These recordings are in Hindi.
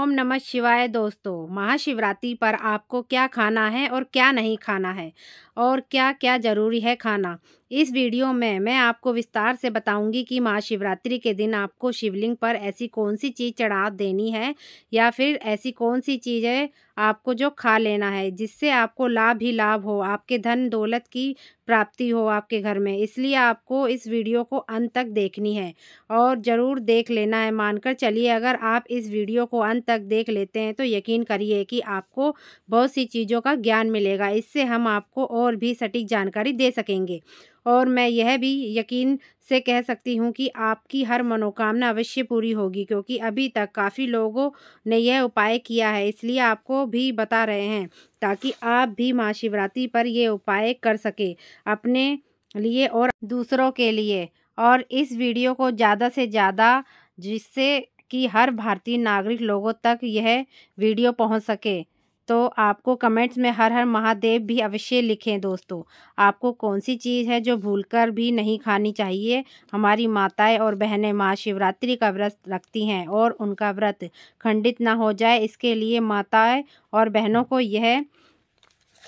ओम नमः शिवाय दोस्तों महाशिवरात्रि पर आपको क्या खाना है और क्या नहीं खाना है और क्या क्या ज़रूरी है खाना इस वीडियो में मैं आपको विस्तार से बताऊंगी कि महाशिवरात्रि के दिन आपको शिवलिंग पर ऐसी कौन सी चीज़ चढ़ा देनी है या फिर ऐसी कौन सी चीज़ है आपको जो खा लेना है जिससे आपको लाभ ही लाभ हो आपके धन दौलत की प्राप्ति हो आपके घर में इसलिए आपको इस वीडियो को अंत तक देखनी है और ज़रूर देख लेना है मानकर चलिए अगर आप इस वीडियो को अंत तक देख लेते हैं तो यकीन करिए कि आपको बहुत सी चीज़ों का ज्ञान मिलेगा इससे हम आपको और भी सटीक जानकारी दे सकेंगे और मैं यह भी यकीन से कह सकती हूँ कि आपकी हर मनोकामना अवश्य पूरी होगी क्योंकि अभी तक काफ़ी लोगों ने यह उपाय किया है इसलिए आपको भी बता रहे हैं ताकि आप भी महाशिवरात्रि पर यह उपाय कर सके अपने लिए और दूसरों के लिए और इस वीडियो को ज़्यादा से ज़्यादा जिससे कि हर भारतीय नागरिक लोगों तक यह वीडियो पहुंच सके तो आपको कमेंट्स में हर हर महादेव भी अवश्य लिखें दोस्तों आपको कौन सी चीज़ है जो भूलकर भी नहीं खानी चाहिए हमारी माताएं और बहनें माँ शिवरात्रि का व्रत रखती हैं और उनका व्रत खंडित ना हो जाए इसके लिए माताएं और बहनों को यह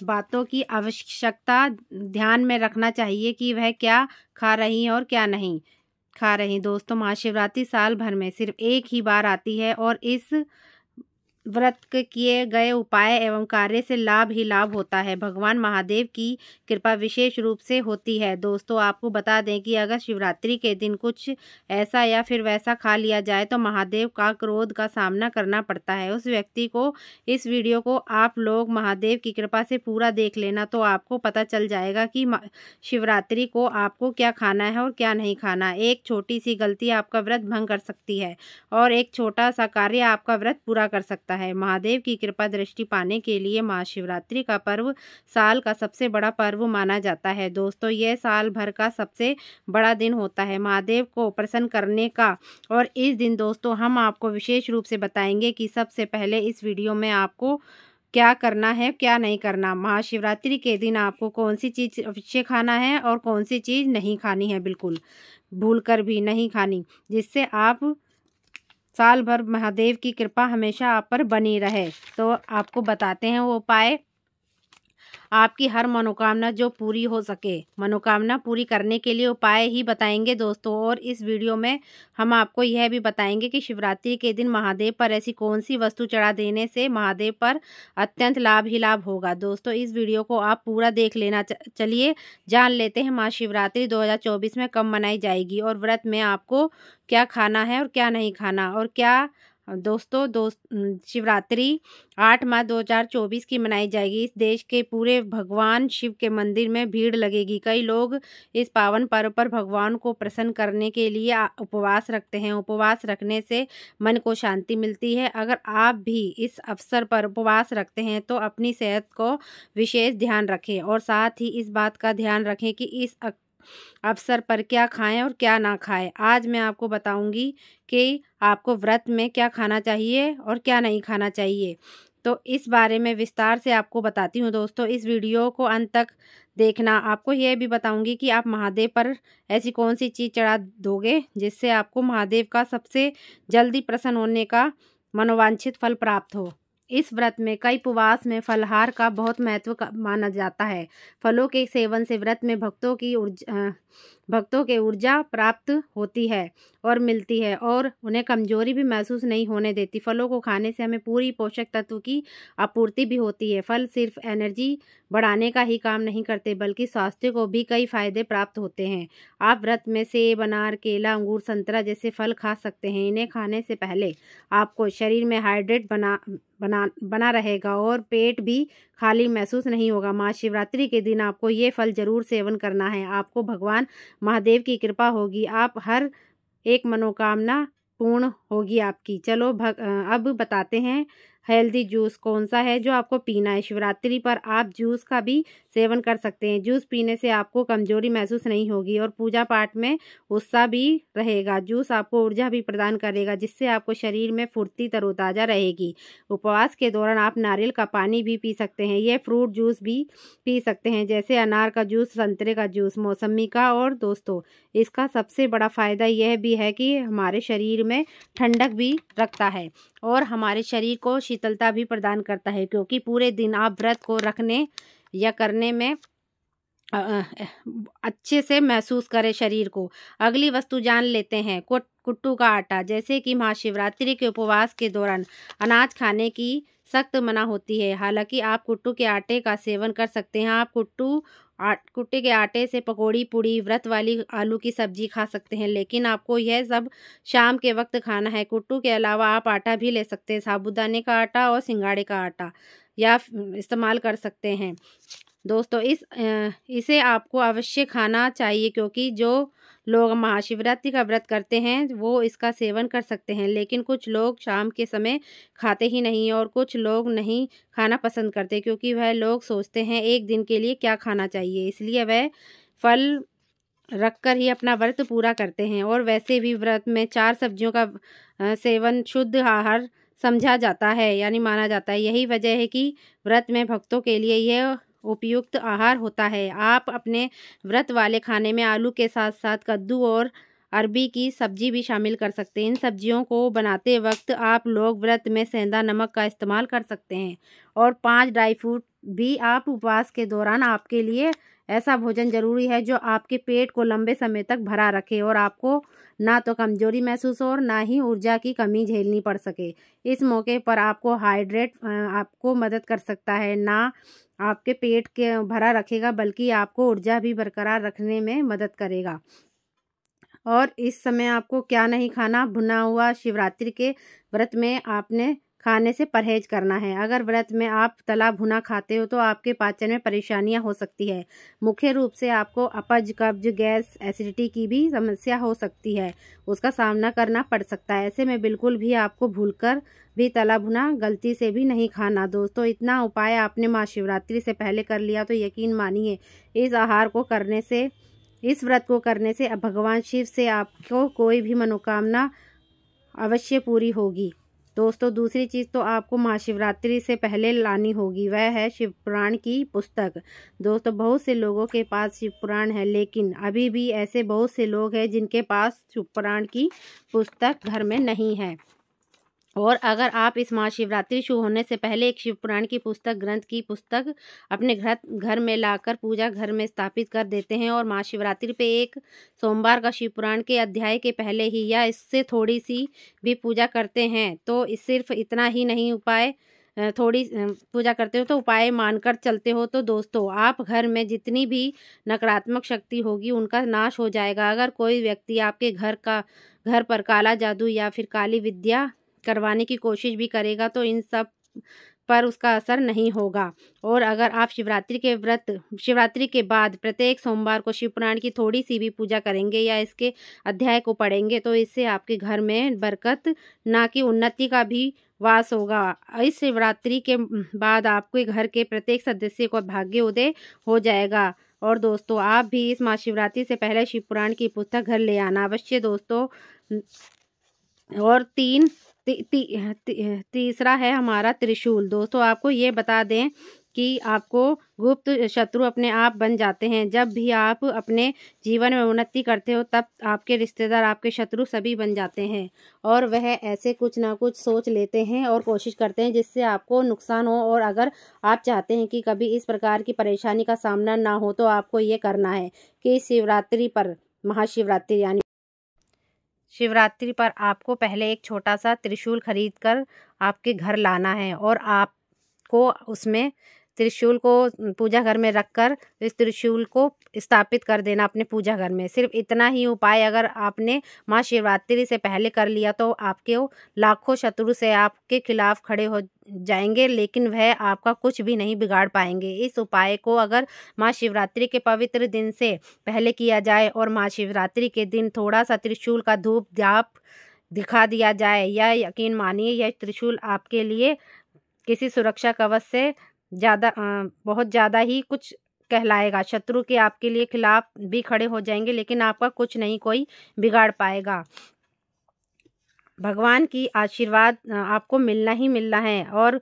बातों की आवश्यकता ध्यान में रखना चाहिए कि वह क्या खा रही हैं और क्या नहीं खा रही दोस्तों महाशिवरात्रि साल भर में सिर्फ एक ही बार आती है और इस व्रत के किए गए उपाय एवं कार्य से लाभ ही लाभ होता है भगवान महादेव की कृपा विशेष रूप से होती है दोस्तों आपको बता दें कि अगर शिवरात्रि के दिन कुछ ऐसा या फिर वैसा खा लिया जाए तो महादेव का क्रोध का सामना करना पड़ता है उस व्यक्ति को इस वीडियो को आप लोग महादेव की कृपा से पूरा देख लेना तो आपको पता चल जाएगा कि शिवरात्रि को आपको क्या खाना है और क्या नहीं खाना एक छोटी सी गलती आपका व्रत भंग कर सकती है और एक छोटा सा कार्य आपका व्रत पूरा कर सकता है है महादेव की कृपा दृष्टि पाने के लिए महाशिवरात्रि का पर्व साल का सबसे बड़ा पर्व माना जाता है दोस्तों यह साल भर का सबसे बड़ा दिन होता है महादेव को प्रसन्न करने का और इस दिन दोस्तों हम आपको विशेष रूप से बताएंगे कि सबसे पहले इस वीडियो में आपको क्या करना है क्या नहीं करना महाशिवरात्रि के दिन आपको कौन सी चीज़ अवश्य खाना है और कौन सी चीज़ नहीं खानी है बिल्कुल भूल कर भी नहीं खानी जिससे आप साल भर महादेव की कृपा हमेशा आप पर बनी रहे तो आपको बताते हैं वो उपाय आपकी हर मनोकामना जो पूरी हो सके मनोकामना पूरी करने के लिए उपाय ही बताएंगे दोस्तों और इस वीडियो में हम आपको यह भी बताएंगे कि शिवरात्रि के दिन महादेव पर ऐसी कौन सी वस्तु चढ़ा देने से महादेव पर अत्यंत लाभ ही लाभ होगा दोस्तों इस वीडियो को आप पूरा देख लेना चलिए जान लेते हैं माँ शिवरात्रि 2024 में कब मनाई जाएगी और व्रत में आपको क्या खाना है और क्या नहीं खाना और क्या दोस्तों दोस्त शिवरात्रि आठ मार्च 2024 की मनाई जाएगी इस देश के पूरे भगवान शिव के मंदिर में भीड़ लगेगी कई लोग इस पावन पर्व पर भगवान को प्रसन्न करने के लिए उपवास रखते हैं उपवास रखने से मन को शांति मिलती है अगर आप भी इस अवसर पर उपवास रखते हैं तो अपनी सेहत को विशेष ध्यान रखें और साथ ही इस बात का ध्यान रखें कि इस अवसर पर क्या खाएं और क्या ना खाएं आज मैं आपको बताऊंगी कि आपको व्रत में क्या खाना चाहिए और क्या नहीं खाना चाहिए तो इस बारे में विस्तार से आपको बताती हूँ दोस्तों इस वीडियो को अंत तक देखना आपको यह भी बताऊंगी कि आप महादेव पर ऐसी कौन सी चीज़ चढ़ा दोगे जिससे आपको महादेव का सबसे जल्दी प्रसन्न होने का मनोवांछित फल प्राप्त हो इस व्रत में कई उपवास में फलहार का बहुत महत्व माना जाता है फलों के सेवन से व्रत में भक्तों की ऊर्जा भक्तों के ऊर्जा प्राप्त होती है और मिलती है और उन्हें कमजोरी भी महसूस नहीं होने देती फलों को खाने से हमें पूरी पोषक तत्व की आपूर्ति भी होती है फल सिर्फ एनर्जी बढ़ाने का ही काम नहीं करते बल्कि स्वास्थ्य को भी कई फायदे प्राप्त होते हैं आप व्रत में सेब अनार केला अंगूर संतरा जैसे फल खा सकते हैं इन्हें खाने से पहले आपको शरीर में हाइड्रेट बना बना बना बना रहेगा और पेट भी खाली महसूस नहीं होगा महाशिवरात्रि के दिन आपको ये फल जरूर सेवन करना है आपको भगवान महादेव की कृपा होगी आप हर एक मनोकामना पूर्ण होगी आपकी चलो भग, अब बताते हैं हेल्दी जूस कौन सा है जो आपको पीना है शिवरात्रि पर आप जूस का भी सेवन कर सकते हैं जूस पीने से आपको कमजोरी महसूस नहीं होगी और पूजा पाठ में उत्साह भी रहेगा जूस आपको ऊर्जा भी प्रदान करेगा जिससे आपको शरीर में फुर्ती तरोताज़ा रहेगी उपवास के दौरान आप नारियल का पानी भी पी सकते हैं यह फ्रूट जूस भी पी सकते हैं जैसे अनार का जूस संतरे का जूस मौसमी का और दोस्तों इसका सबसे बड़ा फ़ायदा यह भी है कि हमारे शरीर में ठंडक भी रखता है और हमारे शरीर को शीतलता भी प्रदान करता है क्योंकि पूरे दिन आप व्रत को रखने या करने में अच्छे से महसूस करें शरीर को अगली वस्तु जान लेते हैं कुट कुट्टू का आटा जैसे कि महाशिवरात्रि के उपवास के दौरान अनाज खाने की सख्त मना होती है हालांकि आप कुट्टू के आटे का सेवन कर सकते हैं आप कुट्टू आट कुट्टे के आटे से पकौड़ी पूड़ी व्रत वाली आलू की सब्जी खा सकते हैं लेकिन आपको यह सब शाम के वक्त खाना है कुट्टू के अलावा आप आटा भी ले सकते हैं साबुदाने का आटा और सिंगाड़े का आटा या इस्तेमाल कर सकते हैं दोस्तों इस इसे आपको अवश्य खाना चाहिए क्योंकि जो लोग महाशिवरात्रि का व्रत करते हैं वो इसका सेवन कर सकते हैं लेकिन कुछ लोग शाम के समय खाते ही नहीं और कुछ लोग नहीं खाना पसंद करते क्योंकि वह लोग सोचते हैं एक दिन के लिए क्या खाना चाहिए इसलिए वह फल रखकर ही अपना व्रत पूरा करते हैं और वैसे भी व्रत में चार सब्जियों का सेवन शुद्ध आहार समझा जाता है यानी माना जाता है यही वजह है कि व्रत में भक्तों के लिए यह उपयुक्त आहार होता है आप अपने व्रत वाले खाने में आलू के साथ साथ कद्दू और अरबी की सब्जी भी शामिल कर सकते हैं इन सब्जियों को बनाते वक्त आप लोग व्रत में सेंधा नमक का इस्तेमाल कर सकते हैं और पांच ड्राई फ्रूट भी आप उपवास के दौरान आपके लिए ऐसा भोजन जरूरी है जो आपके पेट को लंबे समय तक भरा रखे और आपको ना तो कमजोरी महसूस हो और ना ही ऊर्जा की कमी झेलनी पड़ सके इस मौके पर आपको हाइड्रेट आपको मदद कर सकता है ना आपके पेट के भरा रखेगा बल्कि आपको ऊर्जा भी बरकरार रखने में मदद करेगा और इस समय आपको क्या नहीं खाना भुना हुआ शिवरात्रि के व्रत में आपने खाने से परहेज करना है अगर व्रत में आप तला भुना खाते हो तो आपके पाचन में परेशानियां हो सकती है मुख्य रूप से आपको अपज कब्ज गैस एसिडिटी की भी समस्या हो सकती है उसका सामना करना पड़ सकता है ऐसे में बिल्कुल भी आपको भूलकर भी तला भुना गलती से भी नहीं खाना दोस्तों इतना उपाय आपने महाशिवरात्रि से पहले कर लिया तो यकीन मानिए इस आहार को करने से इस व्रत को करने से भगवान शिव से आपको कोई भी मनोकामना अवश्य पूरी होगी दोस्तों दूसरी चीज़ तो आपको महाशिवरात्रि से पहले लानी होगी वह है शिव पुराण की पुस्तक दोस्तों बहुत से लोगों के पास शिव पुराण है लेकिन अभी भी ऐसे बहुत से लोग हैं जिनके पास शिव पुराण की पुस्तक घर में नहीं है और अगर आप इस महाशिवरात्रि शुरू होने से पहले एक शिव पुराण की पुस्तक ग्रंथ की पुस्तक अपने घर घर में लाकर पूजा घर में स्थापित कर देते हैं और महाशिवरात्रि पे एक सोमवार का शिव पुराण के अध्याय के पहले ही या इससे थोड़ी सी भी पूजा करते हैं तो सिर्फ इतना ही नहीं उपाय थोड़ी पूजा करते हो तो उपाय मानकर चलते हो तो दोस्तों आप घर में जितनी भी नकारात्मक शक्ति होगी उनका नाश हो जाएगा अगर कोई व्यक्ति आपके घर का घर पर काला जादू या फिर काली विद्या करवाने की कोशिश भी करेगा तो इन सब पर उसका असर नहीं होगा और अगर आप शिवरात्रि के व्रत शिवरात्रि के बाद प्रत्येक सोमवार को शिवपुराण की थोड़ी सी भी पूजा करेंगे या इसके अध्याय को पढ़ेंगे तो इससे आपके घर में बरकत ना कि उन्नति का भी वास होगा इस शिवरात्रि के बाद आपके घर के प्रत्येक सदस्य को भाग्य उदय हो जाएगा और दोस्तों आप भी इस महाशिवरात्रि से पहले शिवपुराण की पुस्तक घर ले आना अवश्य दोस्तों और तीन ती, ती, ती, तीसरा है हमारा त्रिशूल दोस्तों आपको ये बता दें कि आपको गुप्त शत्रु अपने आप बन जाते हैं जब भी आप अपने जीवन में उन्नति करते हो तब आपके रिश्तेदार आपके शत्रु सभी बन जाते हैं और वह ऐसे कुछ ना कुछ सोच लेते हैं और कोशिश करते हैं जिससे आपको नुकसान हो और अगर आप चाहते हैं कि कभी इस प्रकार की परेशानी का सामना ना हो तो आपको ये करना है कि शिवरात्रि पर महाशिवरात्रि यानी शिवरात्रि पर आपको पहले एक छोटा सा त्रिशूल खरीद कर आपके घर लाना है और आपको उसमें त्रिशूल को पूजा घर में रखकर इस त्रिशूल को स्थापित कर देना अपने पूजा घर में सिर्फ इतना ही उपाय अगर आपने माँ शिवरात्रि से पहले कर लिया तो आपके लाखों शत्रु से आपके खिलाफ खड़े हो जाएंगे लेकिन वह आपका कुछ भी नहीं बिगाड़ पाएंगे इस उपाय को अगर माँ शिवरात्रि के पवित्र दिन से पहले किया जाए और माँ शिवरात्रि के दिन थोड़ा सा त्रिशूल का धूप ध्याप दिखा दिया जाए या यकीन मानिए यह त्रिशूल आपके लिए किसी सुरक्षा कवच से ज़्यादा बहुत ज़्यादा ही कुछ कहलाएगा शत्रु के आपके लिए खिलाफ भी खड़े हो जाएंगे लेकिन आपका कुछ नहीं कोई बिगाड़ पाएगा भगवान की आशीर्वाद आपको मिलना ही मिलना है और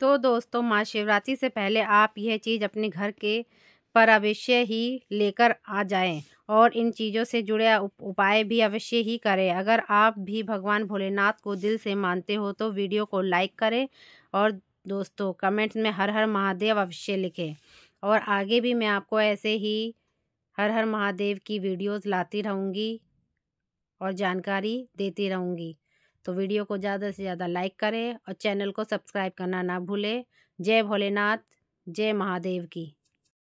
तो दोस्तों माँ शिवरात्रि से पहले आप यह चीज़ अपने घर के पर अवश्य ही लेकर आ जाएं और इन चीज़ों से जुड़े उपाय भी अवश्य ही करें अगर आप भी भगवान भोलेनाथ को दिल से मानते हो तो वीडियो को लाइक करें और दोस्तों कमेंट्स में हर हर महादेव अवश्य लिखें और आगे भी मैं आपको ऐसे ही हर हर महादेव की वीडियोस लाती रहूँगी और जानकारी देती रहूँगी तो वीडियो को ज़्यादा से ज़्यादा लाइक करें और चैनल को सब्सक्राइब करना ना भूलें जय भोलेनाथ जय महादेव की